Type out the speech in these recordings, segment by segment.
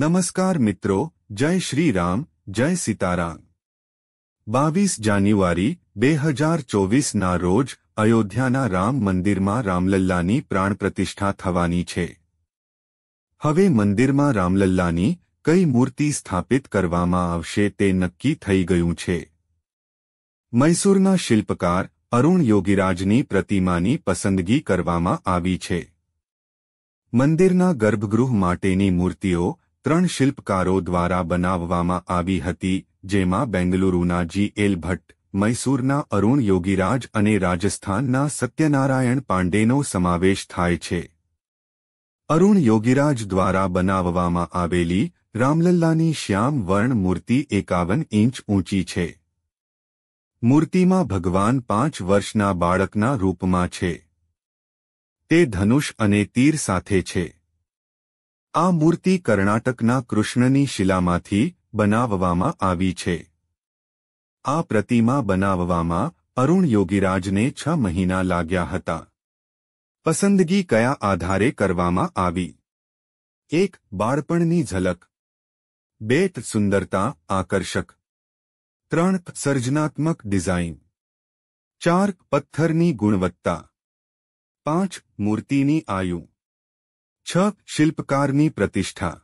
નમસ્કાર મિત્રો જય શ્રી રામ જય સીતારામ બાવીસ જાન્યુઆરી બે હજાર ચોવીસના રોજ અયોધ્યાના રામ મંદિરમાં રામલલ્લાની પ્રાણ પ્રતિષ્ઠા થવાની છે હવે મંદિરમાં રામલલ્લાની કઈ મૂર્તિ સ્થાપિત કરવામાં આવશે તે નક્કી થઈ ગયું છે મૈસૂરના શિલ્પકાર અરુણ યોગીરાજની પ્રતિમાની પસંદગી કરવામાં આવી છે મંદિરના ગર્ભગૃહ માટેની મૂર્તિઓ ત્રણ શિલ્પકારો દ્વારા બનાવવામાં આવી હતી જેમાં બેંગલુરુના જી એલ ભટ્ટ મૈસૂરના અરુણ યોગીરાજ અને રાજસ્થાનના સત્યનારાયણ પાંડેનો સમાવેશ થાય છે અરુણ યોગીરાજ દ્વારા બનાવવામાં આવેલી રામલલ્લાની શ્યામ વર્ણ મૂર્તિ એકાવન ઇંચ ઊંચી છે મૂર્તિમાં ભગવાન પાંચ વર્ષના બાળકના રૂપમાં છે તે ધનુષ અને તીર સાથે છે આ મૂર્તિ કર્ણાટકના કૃષ્ણની શિલામાંથી બનાવવામાં આવી છે આ પ્રતિમા બનાવવામાં અરુણ યોગીરાજને છ મહિના લાગ્યા હતા પસંદગી કયા આધારે કરવામાં આવી એક બાળપણની ઝલક બે સુંદરતા આકર્ષક ત્રણ સર્જનાત્મક ડિઝાઇન ચાર પથ્થરની ગુણવત્તા પાંચ મૂર્તિની આયુ છ શિલ્પકારની પ્રતિષ્ઠા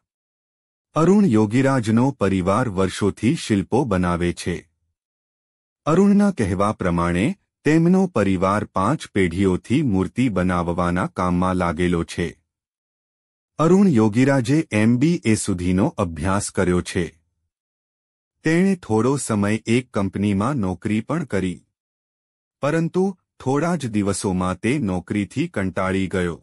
અરુણ યોગીરાજનો પરિવાર વર્ષોથી શિલ્પો બનાવે છે અરુણના કહેવા પ્રમાણે તેમનો પરિવાર પાંચ પેઢીઓથી મૂર્તિ બનાવવાના કામમાં લાગેલો છે અરુણ યોગીરાજે એમબીએ સુધીનો અભ્યાસ કર્યો છે તેણે થોડો સમય એક કંપનીમાં નોકરી પણ કરી પરંતુ થોડા જ દિવસોમાં તે નોકરીથી કંટાળી ગયો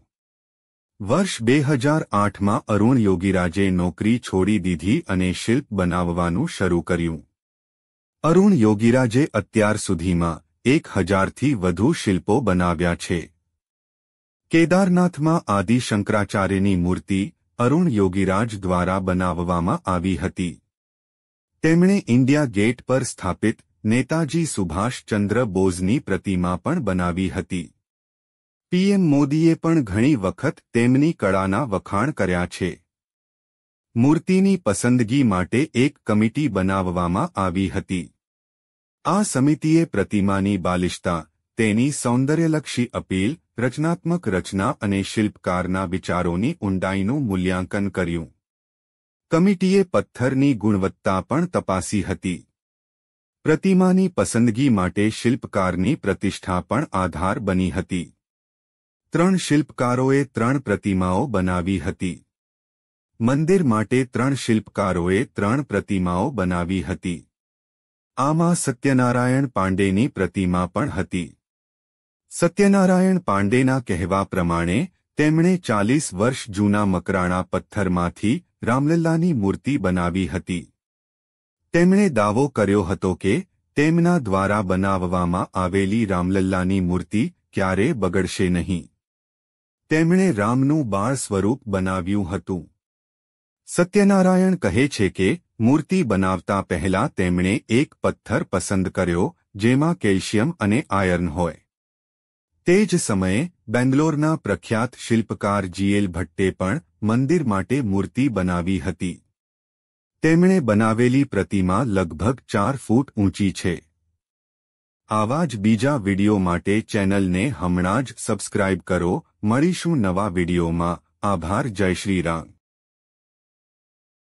વર્ષ બે હજાર આઠમાં અરુણ યોગીરાજે નોકરી છોડી દીધી અને શિલ્પ બનાવવાનું શરૂ કર્યું અરુણ યોગીરાજે અત્યાર સુધીમાં એક હજારથી વધુ શિલ્પો બનાવ્યા છે કેદારનાથમાં આદિ શંકરાચાર્યની મૂર્તિ અરુણ યોગીરાજ દ્વારા બનાવવામાં આવી હતી તેમણે ઇન્ડિયા ગેટ પર સ્થાપિત નેતાજી સુભાષચંદ્ર બોઝની પ્રતિમા પણ બનાવી હતી પીએમ મોદીએ પણ ઘણી વખત તેમની કળાના વખાણ કર્યા છે મૂર્તિની પસંદગી માટે એક કમિટી બનાવવામાં આવી હતી આ સમિતિએ પ્રતિમાની બાલિશતા તેની સૌંદર્યલક્ષી અપીલ રચનાત્મક રચના અને શિલ્પકારના વિચારોની ઊંડાઈનું મૂલ્યાંકન કર્યું કમિટીએ પથ્થરની ગુણવત્તા પણ તપાસી હતી પ્રતિમાની પસંદગી માટે શિલ્પકારની પ્રતિષ્ઠા પણ આધાર બની હતી ત્રણ શિલ્પકારોએ ત્રણ પ્રતિમાઓ બનાવી હતી મંદિર માટે ત્રણ શિલ્પકારોએ ત્રણ પ્રતિમાઓ બનાવી હતી આમાં સત્યનારાયણ પાંડેની પ્રતિમા પણ હતી સત્યનારાયણ પાંડેના કહેવા પ્રમાણે તેમણે ચાલીસ વર્ષ જૂના મકરાણા પથ્થરમાંથી રામલલ્લાની મૂર્તિ બનાવી હતી તેમણે દાવો કર્યો હતો કે તેમના દ્વારા બનાવવામાં આવેલી રામલલ્લાની મૂર્તિ ક્યારે બગડશે નહીં તેમણે રામનું બાળ સ્વરૂપ બનાવ્યું હતું સત્યનારાયણ કહે છે કે મૂર્તિ બનાવતા પહેલા તેમણે એક પથ્થર પસંદ કર્યો જેમાં કેલ્શિયમ અને આયર્ન હોય તે જ સમયે બેંગ્લોરના પ્રખ્યાત શિલ્પકાર જીએલ ભટ્ટે પણ મંદિર માટે મૂર્તિ બનાવી હતી તેમણે બનાવેલી પ્રતિમા લગભગ ચાર ફૂટ ઊંચી છે આવા જ બીજા વિડિયો માટે ચેનલને હમણાં જ સબસ્ક્રાઇબ કરો મળીશું નવા વિડિયોમાં આભાર જય શ્રી રામ